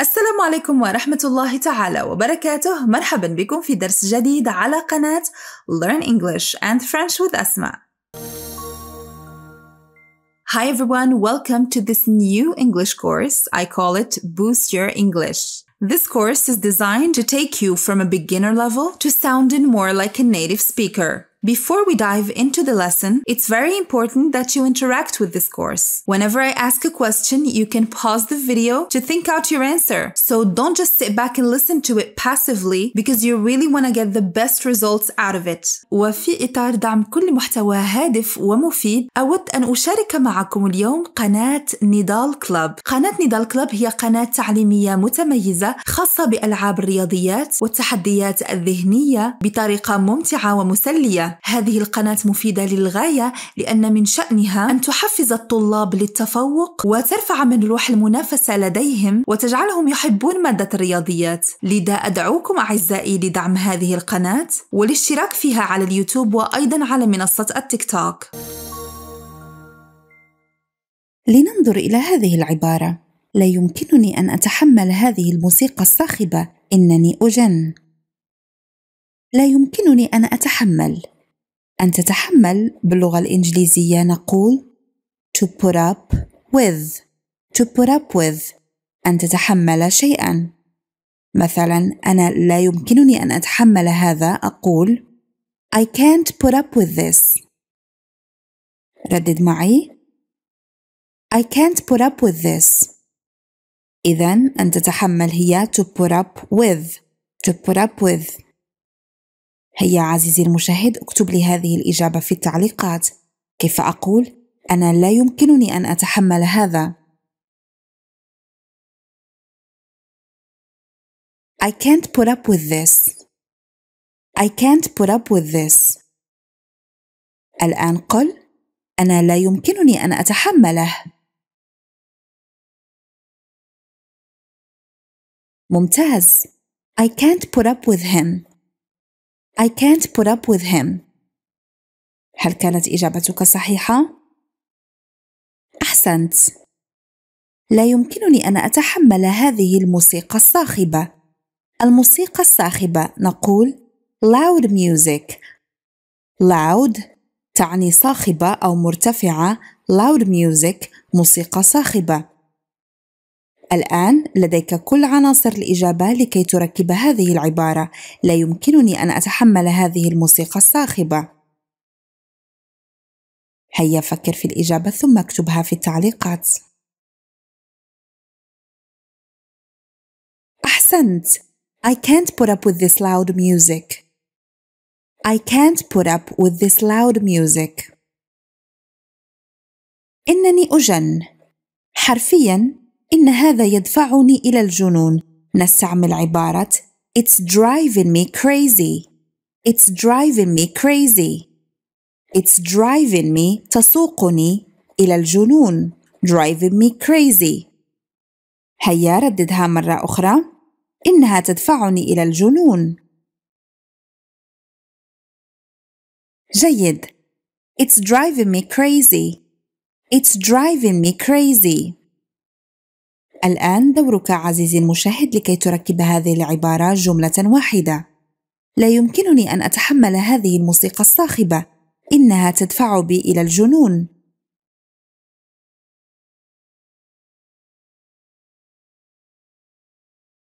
السلام عليكم ورحمة الله تعالى وبركاته مرحبا بكم في درس جديد على قناة Learn English and French with Asma. Hi everyone, welcome to this new English course. I call it Boost Your English. This course is designed to take you from a beginner level to sounding more like a native speaker. Before we dive into the lesson, it's very important that you interact with this course. Whenever I ask a question, you can pause the video to think out your answer. So don't just sit back and listen to it passively because you really want to get the best results out of it. وفي إطار دعم كل محتوى هادف ومفيد أود أن أشارك معكم اليوم قناة نضال كلاب قناة نضال كلاب هي قناة تعليمية متميزة خاصة بألعاب الرياضيات والتحديات الذهنية بطريقة ممتعة ومسلية هذه القناة مفيدة للغاية لأن من شأنها أن تحفز الطلاب للتفوق وترفع من روح المنافسة لديهم وتجعلهم يحبون مادة الرياضيات لذا أدعوكم أعزائي لدعم هذه القناة والاشتراك فيها على اليوتيوب وأيضا على منصة التيك توك لننظر إلى هذه العبارة لا يمكنني أن أتحمل هذه الموسيقى الصاخبة إنني أجن لا يمكنني أن أتحمل أن تتحمل باللغة الإنجليزية نقول to put up with to put up with أن تتحمل شيئا مثلا أنا لا يمكنني أن أتحمل هذا أقول I can't put up with this ردد معي I can't put up with this إذا أن تتحمل هي to put up with to put up with هيا عزيزي المشاهد اكتب لي هذه الإجابة في التعليقات كيف أقول؟ أنا لا يمكنني أن أتحمل هذا I can't put up with this I can't put up with this الآن قل أنا لا يمكنني أن أتحمله ممتاز I can't put up with him I can't put up with him. هل كانت إجابتك صحيحة؟ أحسنت. لا يمكنني أن أتحمل هذه الموسيقى الصاخبة. الموسيقى الصاخبة نقول loud music. loud تعني صاخبة أو مرتفعة. loud music موسيقى صاخبة. الآن لديك كل عناصر الإجابة لكي تركب هذه العبارة لا يمكنني أن أتحمل هذه الموسيقى الصاخبة هيا فكر في الإجابة ثم اكتبها في التعليقات أحسنت I can't put up with this loud music I can't put up with this loud music إنني أجن حرفياً إن هذا يدفعني إلى الجنون نستعمل عبارة It's driving me crazy It's driving me crazy It's driving me تسوقني إلى الجنون driving me crazy هيا رددها مرة أخرى إنها تدفعني إلى الجنون جيد It's driving me crazy It's driving me crazy الآن دورك عزيزي المشاهد لكي تركب هذه العبارة جملة واحدة. لا يمكنني أن أتحمل هذه الموسيقى الصاخبة، إنها تدفع بي إلى الجنون.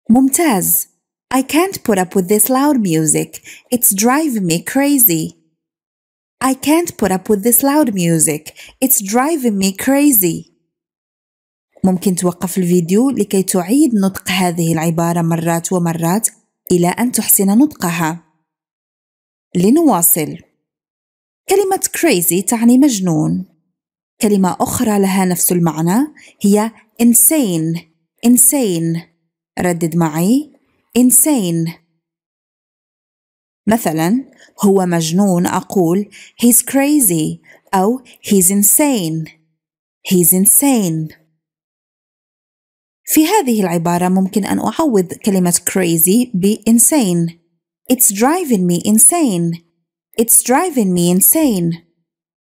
ممتاز. I can't put up with this loud music. It's driving me crazy. I can't put up with this loud music. It's driving me crazy. ممكن توقف الفيديو لكي تعيد نطق هذه العبارة مرات ومرات إلى أن تحسن نطقها لنواصل كلمة crazy تعني مجنون كلمة أخرى لها نفس المعنى هي insane insane ردد معي insane مثلا هو مجنون أقول he's crazy أو he's insane he's insane في هذه العبارة ممكن أن أعوض كلمة crazy ب insane. It's driving me insane. It's driving me insane.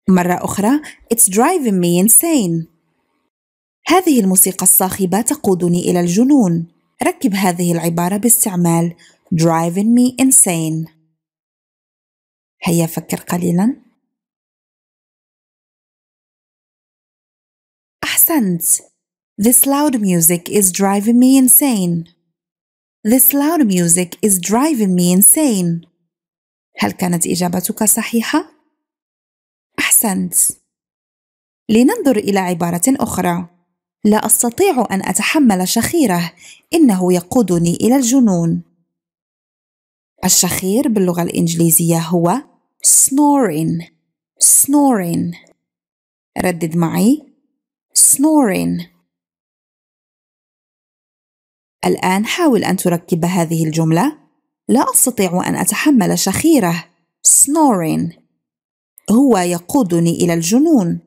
مرة أخرى It's driving me insane. هذه الموسيقى الصاخبة تقودني إلى الجنون. ركب هذه العبارة باستعمال driving me insane. هيا فكر قليلا. أحسنت. This loud music is driving me insane. This loud music is driving me insane. هل كانت إجابتك صحيحة؟ أحسنت. لننظر إلى عبارة أخرى. لا أستطيع أن أتحمل شخيره، إنه يقودني إلى الجنون. الشخير باللغة الإنجليزية هو snoring. snoring. ردد معي. snoring. الآن حاول أن تركب هذه الجملة لا أستطيع أن أتحمل شخيره snoring هو يقودني إلى الجنون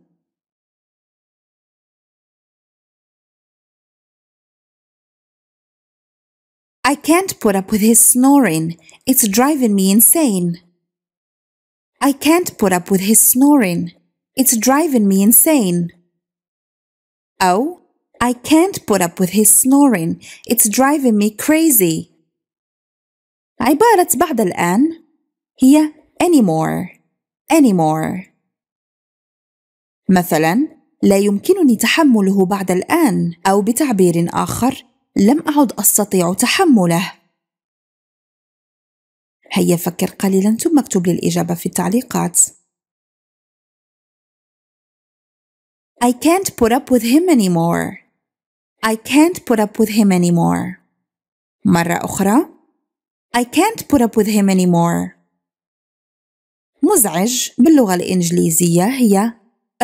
I can't put up with his snoring. It's driving me insane. I can't put up with his snoring. It's driving me insane. أو I can't put up with his snoring. It's driving me crazy. عبارة بعد الآن هي anymore anymore مثلا لا يمكنني تحمله بعد الآن أو بتعبير آخر لم أعد أستطيع تحمله هيا فكر قليلا ثم اكتب لي الإجابة في التعليقات I can't put up with him anymore I can't put up with him anymore. مرة أخرى I can't put up with him anymore. مزعج باللغة الإنجليزية هي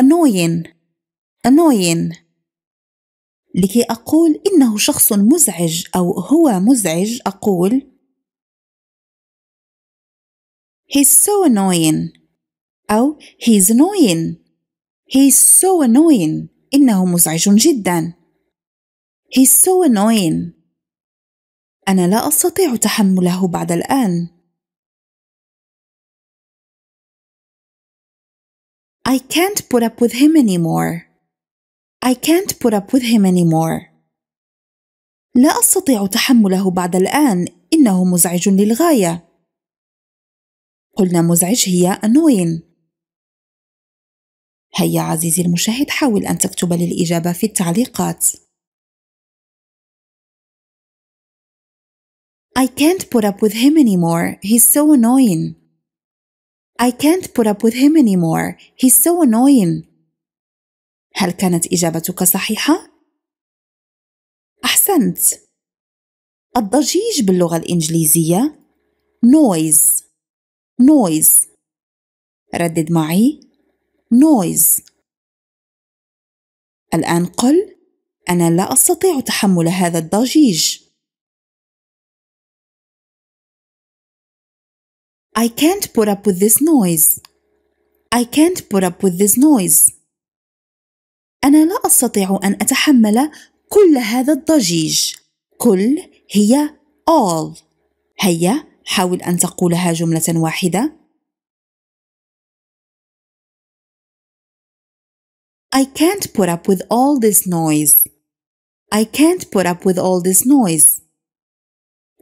annoying annoying لكي أقول إنه شخص مزعج أو هو مزعج أقول He's so annoying أو He's annoying He's so annoying إنه مزعج جداً He's so annoying. أنا لا أستطيع تحمله بعد الآن. I can't put up with him anymore. I can't put up with him anymore. لا أستطيع تحمله بعد الآن، إنه مزعج للغاية. قلنا مزعج هي annoying. هيا عزيزي المشاهد حاول أن تكتب للإجابة في التعليقات. I can't put up with him anymore. He's so annoying. I can't put up with him anymore. He's so annoying. هل كانت إجابتك صحيحة؟ أحسنت. الضجيج باللغة الإنجليزية noise noise ردد معي noise الآن قل أنا لا أستطيع تحمل هذا الضجيج I can't put up with this noise. I can't put up with this noise. أنا لا أستطيع أن أتحمل كل هذا الضجيج. كل هي all. هيا حاول أن تقولها جملة واحدة. I can't put up with all this noise. I can't put up with all this noise.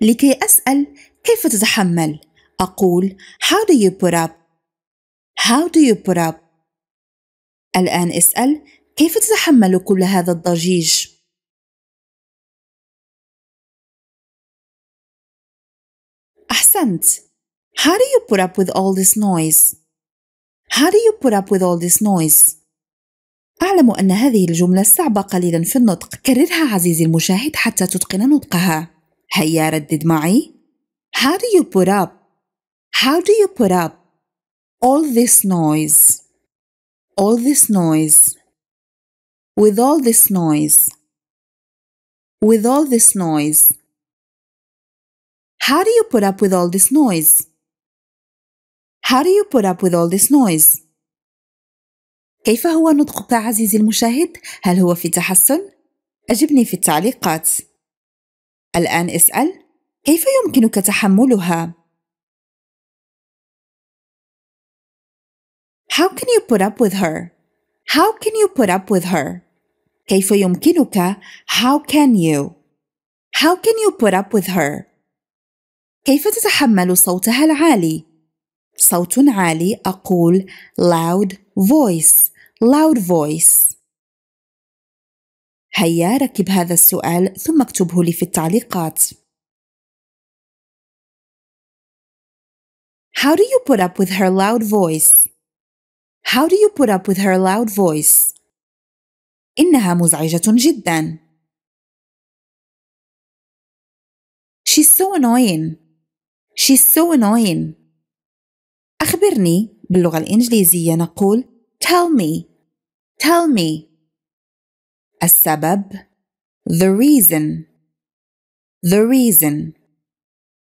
لكي أسأل كيف تتحمل؟ أقول How do you put up? How do you put up? الآن اسأل كيف تتحمل كل هذا الضجيج؟ أحسنت How do you put up with all this noise? How do you put up with all this noise? أعلم أن هذه الجملة صعبة قليلا في النطق كررها عزيزي المشاهد حتى تتقن نطقها هيا ردد معي How do you put up? How do you put up all this noise? All this noise. With all this noise. With all this noise. How do you put up with all this noise? How do you put up with all this noise? كيف هو نطقك عزيزي المشاهد؟ هل هو في تحسن؟ أجبني في التعليقات. الآن اسأل: كيف يمكنك تحملها؟ How can you put up with her? How can you put up with her? كيف يمكنك how can you how can you put up with her كيف تتحمل صوتها العالي صوت عالي أقول loud voice loud voice هيا ركب هذا السؤال ثم اكتبه لي في التعليقات How do you put up with her loud voice? How do you put up with her loud voice? إنها مزعجة جدا. She's so annoying. She's so annoying. أخبرني باللغة الإنجليزية نقول tell me tell me السبب the reason the reason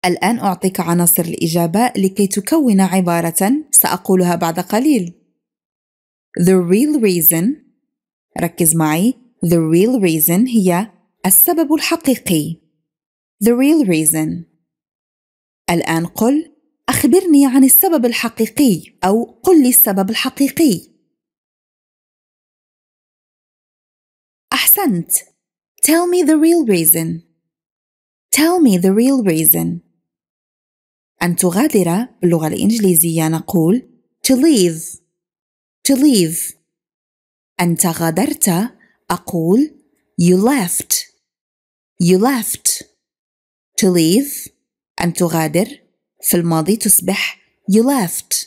الآن أعطيك عناصر الإجابة لكي تكون عبارة سأقولها بعد قليل The real reason ركز معي The real reason هي السبب الحقيقي The real reason الآن قل أخبرني عن السبب الحقيقي أو قل لي السبب الحقيقي أحسنت Tell me the real reason Tell me the real reason أن تغادر باللغة الإنجليزية نقول to leave to leave أنت غادرت أقول you left you left to leave أن تغادر في الماضي تصبح you left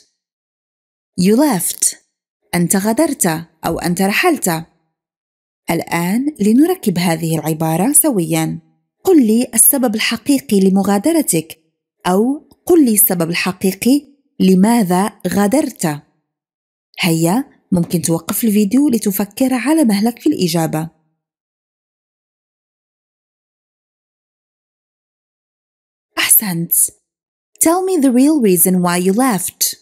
you left أنت غادرت أو أنت رحلت الآن لنركب هذه العبارة سوياً قل لي السبب الحقيقي لمغادرتك أو قل لي السبب الحقيقي لماذا غادرت هيا ممكن توقف الفيديو لتفكر على مهلك في الإجابة أحسنت Tell me the real reason why you left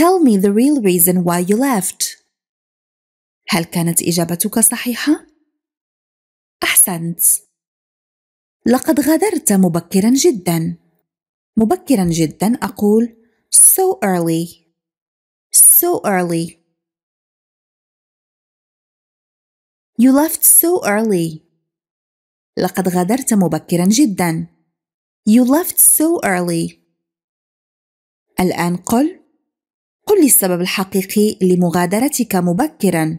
Tell me the real reason why you left هل كانت إجابتك صحيحة؟ أحسنت لقد غادرت مبكرا جدا مبكرا جدا أقول so early so early. You left so early. لقد غادرت مبكرا جدا. You left so early. الآن قل قل لي السبب الحقيقي لمغادرتك مبكرا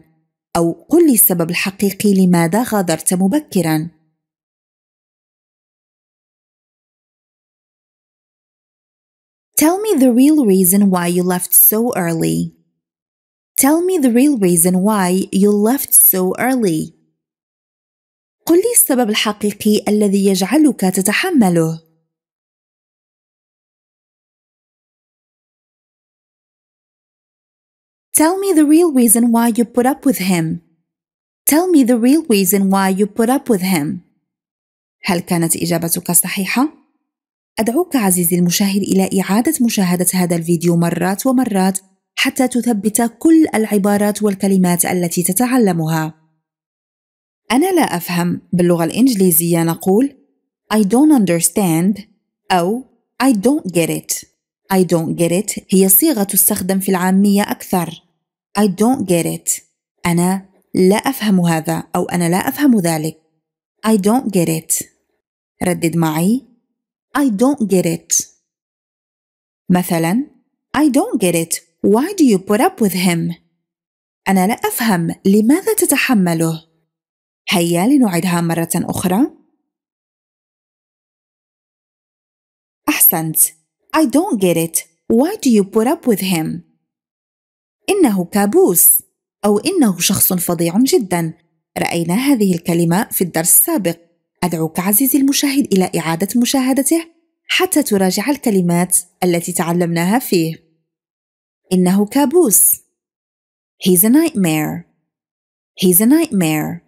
أو قل لي السبب الحقيقي لماذا غادرت مبكرا. Tell me the real reason why you left so early. Tell me the real reason why you left so early. قل لي السبب الحقيقي الذي يجعلك تتحمله. Tell me the real reason why you put up with him. Tell me the real reason why you put up with him. هل كانت إجابتك صحيحة؟ أدعوك عزيزي المشاهد إلى إعادة مشاهدة هذا الفيديو مرات ومرات حتى تثبت كل العبارات والكلمات التي تتعلمها. أنا لا أفهم باللغة الإنجليزية نقول I don't understand أو I don't get it. I don't get it هي صيغة تستخدم في العامية أكثر. I don't get it. أنا لا أفهم هذا أو أنا لا أفهم ذلك. I don't get it. ردد معي I don't get it. مثلا I don't get it. Why do you put up with him? أنا لا أفهم لماذا تتحمله؟ هيا لنعدها مرة أخرى. أحسنت. I don't get it. Why do you put up with him? إنه كابوس أو إنه شخص فظيع جدا. رأينا هذه الكلمة في الدرس السابق. أدعوك عزيزي المشاهد إلى إعادة مشاهدته حتى تراجع الكلمات التي تعلمناها فيه. إنه كابوس. He's a nightmare. He's a nightmare.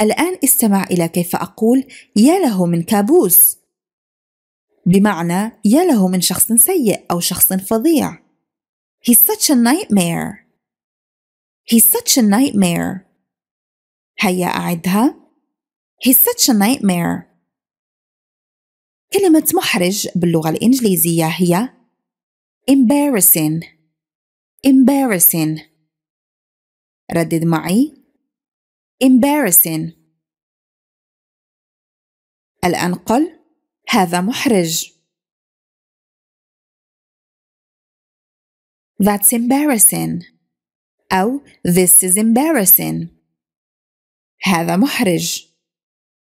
الآن استمع إلى كيف أقول يا له من كابوس بمعنى يا له من شخص سيء أو شخص فظيع He's such a nightmare He's such a nightmare هيا أعدها He's such a nightmare. كلمة محرج باللغة الإنجليزية هي embarrassing embarrassing ردد معي embarrassing الآن قل هذا محرج That's embarrassing أو This is embarrassing هذا محرج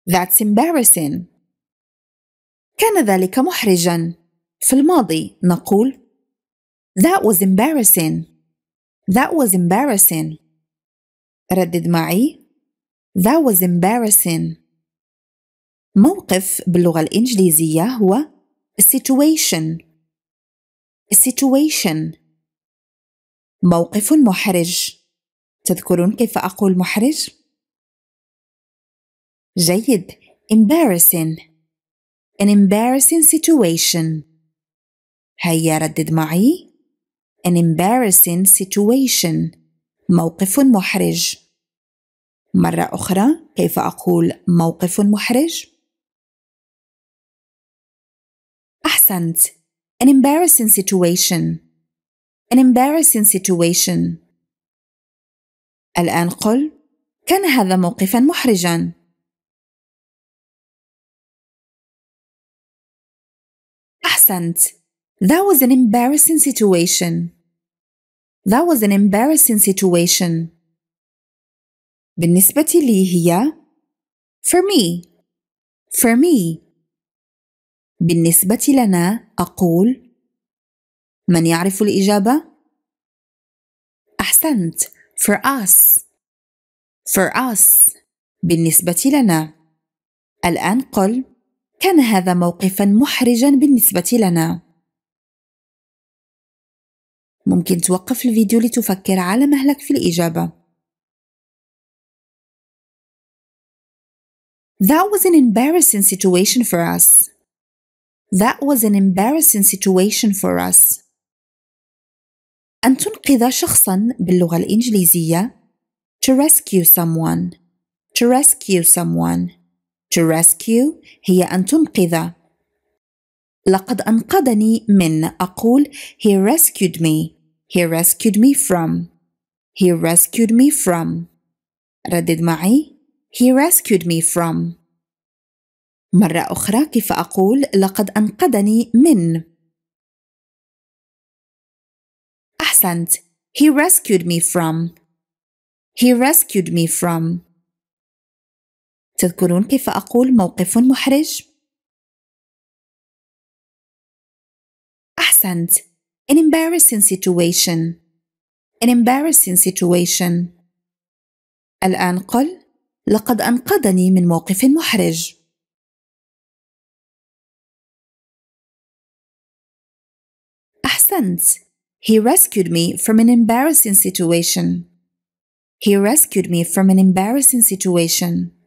That's embarrassing. كان ذلك محرجا. في الماضي نقول That was embarrassing. That was embarrassing. ردد معي. That was embarrassing. موقف باللغة الإنجليزية هو situation. situation. موقف محرج. تذكرون كيف أقول محرج؟ جيد embarrassing an embarrassing situation هيا ردد معي an embarrassing situation موقف محرج مرة أخرى كيف أقول موقف محرج؟ أحسنت an embarrassing situation an embarrassing situation الآن قل كان هذا موقفا محرجا accent. That was an embarrassing situation. That was an embarrassing situation. بالنسبة لي هي for me for me بالنسبة لنا أقول من يعرف الإجابة؟ أحسنت for us for us بالنسبة لنا الآن قل كان هذا موقفا محرجا بالنسبة لنا ممكن توقف الفيديو لتفكر على مهلك في الإجابة That was an embarrassing situation for us. That was an embarrassing situation for us. أن تنقذ شخصا باللغة الإنجليزية to rescue someone to rescue someone To rescue هي أن تنقذ. لقد أنقذني من أقول He rescued me. He rescued me from. He rescued me from. ردد معي He rescued me from. مرة أخرى كيف أقول لقد أنقذني من أحسنت He rescued me from He rescued me from تذكرون كيف أقول موقف محرج؟ أحسنت An embarrassing situation An embarrassing situation الآن قل لقد أنقذني من موقف محرج أحسنت He rescued me from an embarrassing situation. He rescued me from an embarrassing situation.